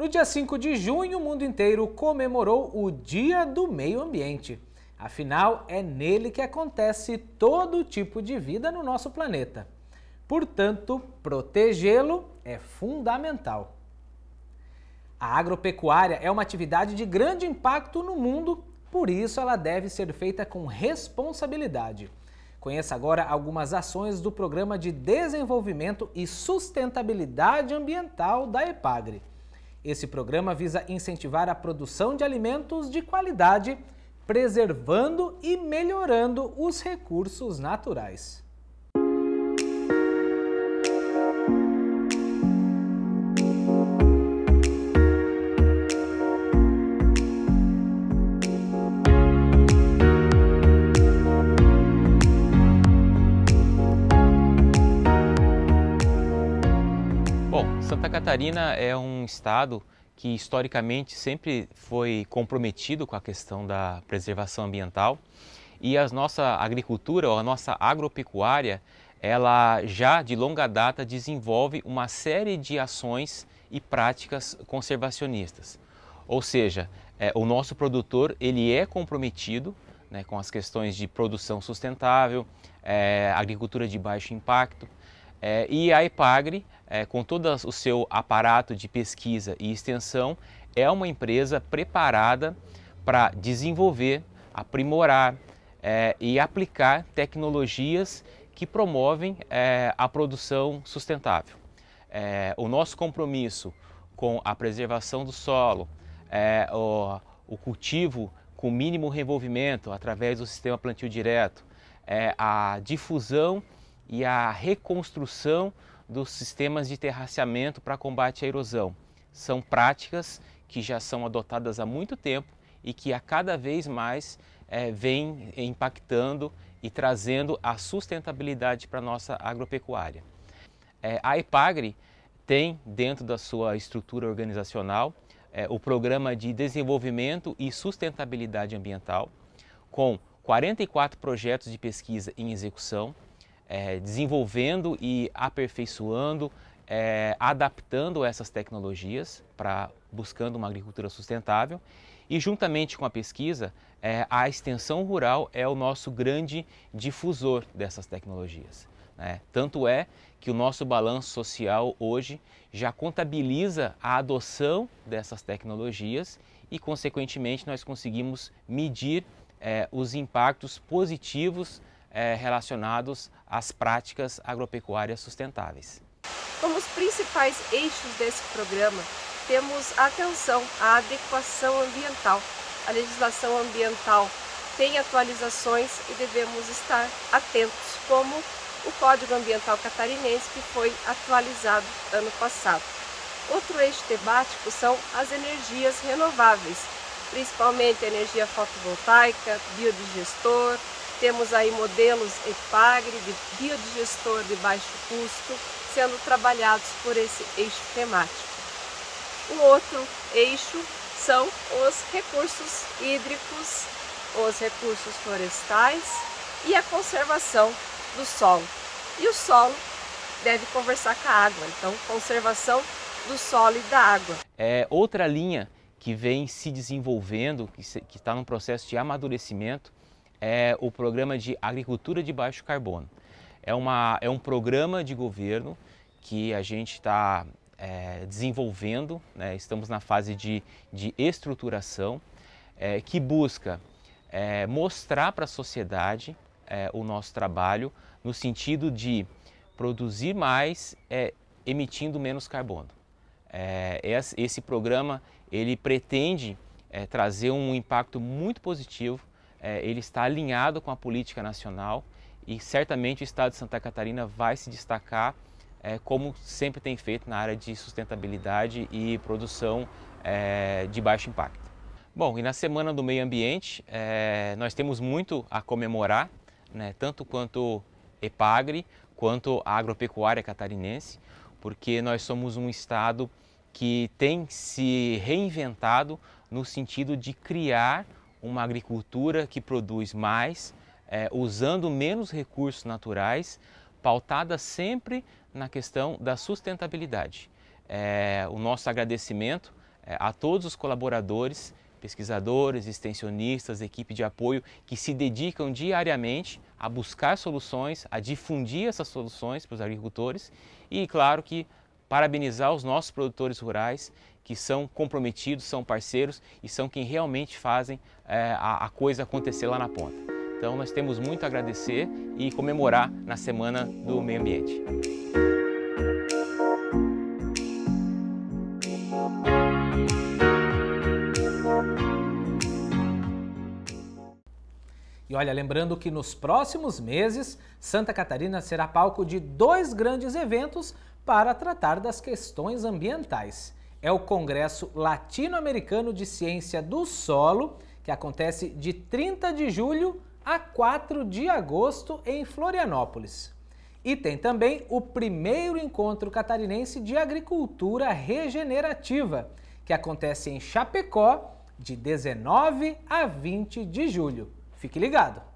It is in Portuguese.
No dia 5 de junho, o mundo inteiro comemorou o Dia do Meio Ambiente. Afinal, é nele que acontece todo tipo de vida no nosso planeta. Portanto, protegê-lo é fundamental. A agropecuária é uma atividade de grande impacto no mundo, por isso ela deve ser feita com responsabilidade. Conheça agora algumas ações do Programa de Desenvolvimento e Sustentabilidade Ambiental da EPAGRE. Esse programa visa incentivar a produção de alimentos de qualidade, preservando e melhorando os recursos naturais. Santa Catarina é um estado que historicamente sempre foi comprometido com a questão da preservação ambiental e a nossa agricultura, ou a nossa agropecuária, ela já de longa data desenvolve uma série de ações e práticas conservacionistas. Ou seja, é, o nosso produtor ele é comprometido né, com as questões de produção sustentável, é, agricultura de baixo impacto, é, e a EPAGRE, é, com todo o seu aparato de pesquisa e extensão, é uma empresa preparada para desenvolver, aprimorar é, e aplicar tecnologias que promovem é, a produção sustentável. É, o nosso compromisso com a preservação do solo, é, o, o, cultivo com mínimo revolvimento através do sistema plantio direto, a difusão e a reconstrução dos sistemas de terraceamento para combate à erosão. São práticas que já são adotadas há muito tempo e que a cada vez mais é, vem impactando e trazendo a sustentabilidade para a nossa agropecuária. É, a EPAGRE tem dentro da sua estrutura organizacional é, o Programa de Desenvolvimento e Sustentabilidade Ambiental, com 44 projetos de pesquisa em execução, é, desenvolvendo e aperfeiçoando, é, adaptando essas tecnologias para buscando uma agricultura sustentável. E juntamente com a pesquisa, é, a extensão rural é o nosso grande difusor dessas tecnologias. Né? Tanto é que o nosso balanço social hoje já contabiliza a adoção dessas tecnologias e, consequentemente, nós conseguimos medir é, os impactos positivos é, relacionados às práticas agropecuárias sustentáveis. Como os principais eixos desse programa, temos atenção à adequação ambiental. A legislação ambiental tem atualizações e devemos estar atentos, como o Código Ambiental Catarinense, que foi atualizado ano passado. Outro eixo temático são as energias renováveis, principalmente energia fotovoltaica, biodigestor, temos aí modelos EPAGRE, de biodigestor de baixo custo, sendo trabalhados por esse eixo temático. O outro eixo são os recursos hídricos, os recursos florestais e a conservação do solo. E o solo deve conversar com a água, então conservação do solo e da água. É outra linha que vem se desenvolvendo, que está num processo de amadurecimento, é o programa de agricultura de baixo carbono. É, uma, é um programa de governo que a gente está é, desenvolvendo, né? estamos na fase de, de estruturação, é, que busca é, mostrar para a sociedade é, o nosso trabalho no sentido de produzir mais é, emitindo menos carbono. É, esse programa ele pretende trazer um impacto muito positivo é, ele está alinhado com a política nacional e certamente o Estado de Santa Catarina vai se destacar é, como sempre tem feito na área de sustentabilidade e produção é, de baixo impacto. Bom, e na Semana do Meio Ambiente é, nós temos muito a comemorar, né, tanto quanto EPAGRE, quanto a agropecuária catarinense, porque nós somos um Estado que tem se reinventado no sentido de criar uma agricultura que produz mais, é, usando menos recursos naturais, pautada sempre na questão da sustentabilidade. É, o nosso agradecimento é, a todos os colaboradores, pesquisadores, extensionistas, equipe de apoio que se dedicam diariamente a buscar soluções, a difundir essas soluções para os agricultores e, claro, que parabenizar os nossos produtores rurais que são comprometidos, são parceiros e são quem realmente fazem é, a, a coisa acontecer lá na ponta. Então nós temos muito a agradecer e comemorar na Semana do Meio Ambiente. E olha, lembrando que nos próximos meses, Santa Catarina será palco de dois grandes eventos para tratar das questões ambientais é o Congresso Latino-Americano de Ciência do Solo, que acontece de 30 de julho a 4 de agosto em Florianópolis. E tem também o primeiro encontro catarinense de agricultura regenerativa, que acontece em Chapecó de 19 a 20 de julho. Fique ligado!